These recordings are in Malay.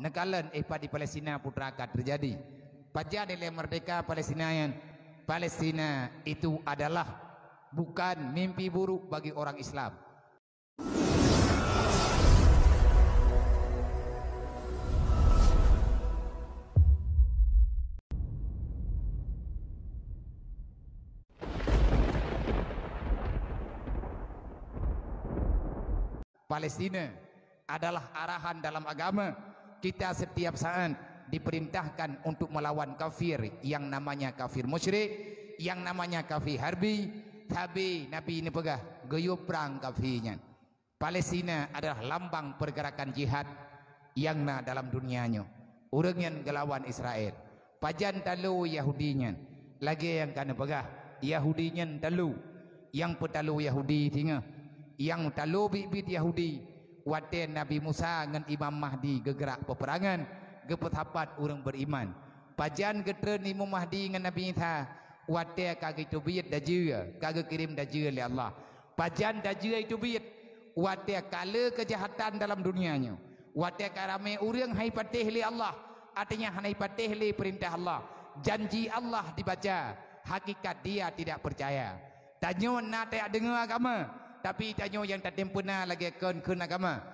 nekalen eh pada Palestina putra akan terjadi. Pajak dari merdeka Palestina yang Palestina itu adalah bukan mimpi buruk bagi orang Islam. Palestina adalah arahan dalam agama kita setiap saat diperintahkan untuk melawan kafir yang namanya kafir musyrik yang namanya kafir harbi tapi Nabi ini pegah gayu perang kafirnya Palestina adalah lambang pergerakan jihad yang na dalam dunianya orang yang gelawan Israel pajan talu Yahudinya lagi yang kena pegah Yahudinya talu yang petalu Yahudi tinggal yang talu bibit Yahudi watin Nabi Musa dengan Imam Mahdi gegerak peperangan gepetapat orang beriman pajan getra ni Imam Mahdi dengan Nabi Isa watin kagak itu biat jua, ya. kagak kirim dah jua ya oleh Allah pajan jua ya itu biat watin kala kejahatan dalam dunianya watin karame orang hai patih oleh Allah artinya hai patih oleh perintah Allah janji Allah dibaca hakikat dia tidak percaya tanya nak tak dengar agama tapi tanya yang tak tempena lagi kon kena agama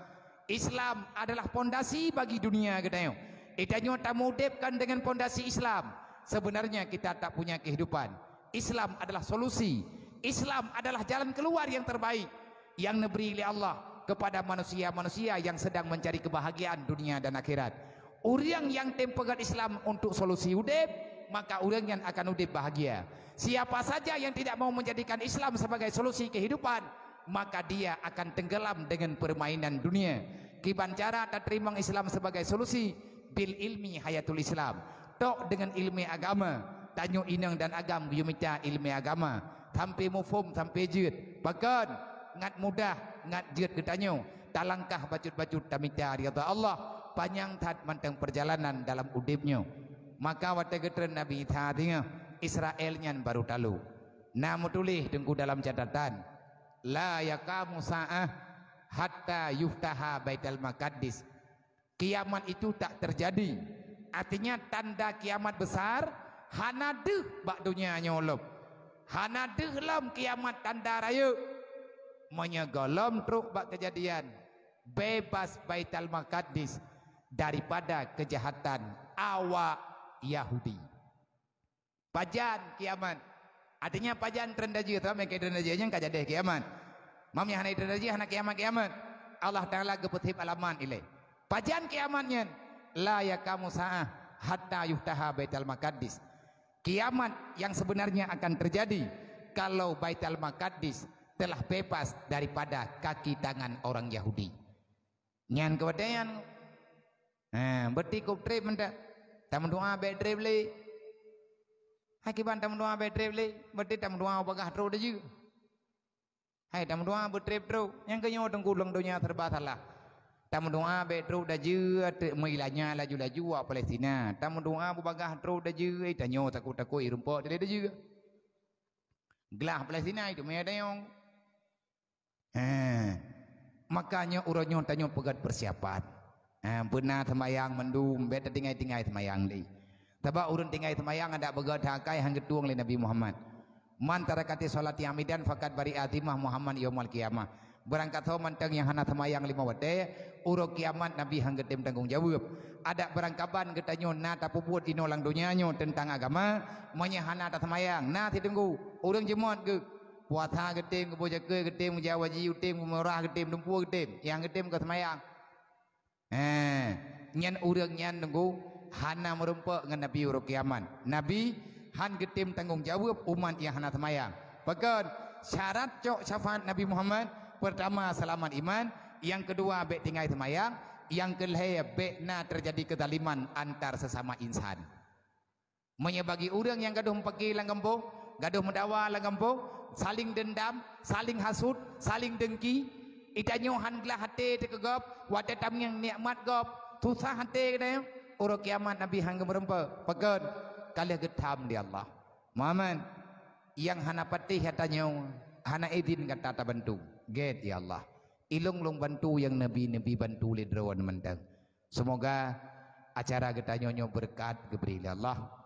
Islam adalah pondasi bagi dunia kita yo itanyo tak mudipkan dengan pondasi Islam sebenarnya kita tak punya kehidupan Islam adalah solusi Islam adalah jalan keluar yang terbaik yang diberi oleh Allah kepada manusia-manusia yang sedang mencari kebahagiaan dunia dan akhirat orang yang tempegat Islam untuk solusi hidup maka orang yang akan hidup bahagia siapa saja yang tidak mau menjadikan Islam sebagai solusi kehidupan maka dia akan tenggelam dengan permainan dunia. Kiban cara terima Islam sebagai solusi bil ilmi hayatul Islam. Tok dengan ilmi agama, tanyo inang dan agam yumita ilmi agama. Sampai mufum sampai jid. Bagan ngat mudah ngat jid ditanyo. Talangkah bacut-bacut tamita riyadha Allah. Panjang tat mantang perjalanan dalam udibnyo. Maka wata getren Nabi Ithadinya Israelnya baru talu. Namu tulih dengku dalam catatan la yakamu sa'ah hatta yuftaha baital maqaddis kiamat itu tak terjadi artinya tanda kiamat besar hanadeh bak dunia nyolop hanadeh lam kiamat tanda raya menyegolom truk bak kejadian bebas baital maqaddis daripada kejahatan awak Yahudi pajan kiamat Adanya pajan terendah jia tu, mereka terendah jia yang kajadeh kiamat. Mami hanai terendah jia, hanai kiamat kiamat. Allah Ta'ala geputih alaman ilai. Pajan kiamatnya, la ya kamu sa'ah hatta yuhtaha baital makaddis. Kiamat yang sebenarnya akan terjadi, kalau baital makaddis telah bebas daripada kaki tangan orang Yahudi. Nyan kewadayan, eh, berarti kau terima tak? Tak mendoa, baik terima Akibat tamu dua betrep le, berti tamu dua apa kah teru dejuk. Hai tamu dua betrep teru, yang kenyang orang kulang dunia terbahasa lah. Tamu dua betrep dejuk, mengilanya laju laju wa Palestina. Tamu dua apa kah teru dejuk, itu nyawa takut takut irumpo dia juga. Gelah Palestina itu meja yang. Eh, makanya urutnya tanya pegat persiapan. Eh, benar semayang mendung, betul tinggal tinggal semayang leh. Tebak urun tinggai mayang anda begad hakai hangat hang ketuang Nabi Muhammad. Man tarakati solat yang midan fakat bari atimah Muhammad yomal kiamah. Berangkat tahu manteng yang hana semayang lima wate uro kiamat Nabi hangat ketim tanggung jawab. Ada berangkaban ketanyo na tapubut inolang dunianyo tentang agama menyehana tak semayang na tidunggu urun jemot ke puasa ketim ke bojak ke ketim jawaji utim murah ketim dumpu ketim yang ketim ke semayang. Eh, nyan urang nyan tunggu Hana merumpak dengan Nabi Uruh Kiaman. Nabi Han getim tanggungjawab umat yang Hana semayang. Bagaimana? Syarat cok syafaat Nabi Muhammad pertama selamat iman, yang kedua baik tinggal semayang, yang kelahir baik na terjadi kedaliman antar sesama insan. Menyebagi orang yang gaduh pergi lang kampung, gaduh mendawa lang kampung, saling dendam, saling hasut, saling dengki, itanyo han gelah hati tekegap, wadatam yang nikmat gap, susah hati kena, urang kiamat Nabi hang gemerempa. Pegen kali getam di Allah. Muhammad yang hana patih hatanya hana izin kata tak bantu. Get di ya Allah. Ilung lung bantu yang nabi-nabi bantu lidrawan drawan Semoga acara kita nyonya berkat keberilah Allah.